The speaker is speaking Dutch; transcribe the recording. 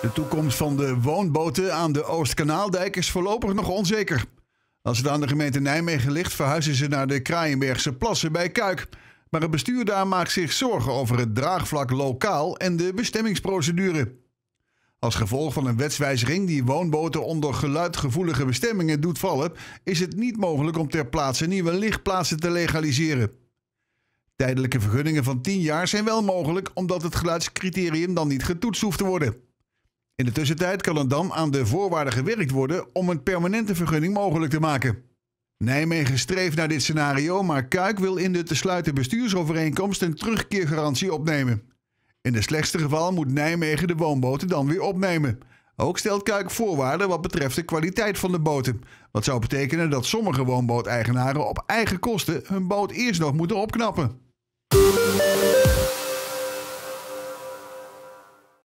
De toekomst van de woonboten aan de Oostkanaaldijk is voorlopig nog onzeker. Als het aan de gemeente Nijmegen ligt, verhuizen ze naar de Kraaienbergse plassen bij Kuik. Maar het bestuur daar maakt zich zorgen over het draagvlak lokaal en de bestemmingsprocedure. Als gevolg van een wetswijziging die woonboten onder geluidgevoelige bestemmingen doet vallen, is het niet mogelijk om ter plaatse nieuwe lichtplaatsen te legaliseren. Tijdelijke vergunningen van 10 jaar zijn wel mogelijk omdat het geluidscriterium dan niet getoetst hoeft te worden. In de tussentijd kan er dan aan de voorwaarden gewerkt worden om een permanente vergunning mogelijk te maken. Nijmegen streeft naar dit scenario, maar Kuik wil in de te sluiten bestuursovereenkomst een terugkeergarantie opnemen. In de slechtste geval moet Nijmegen de woonboten dan weer opnemen. Ook stelt Kuik voorwaarden wat betreft de kwaliteit van de boten. Wat zou betekenen dat sommige woonbooteigenaren op eigen kosten hun boot eerst nog moeten opknappen.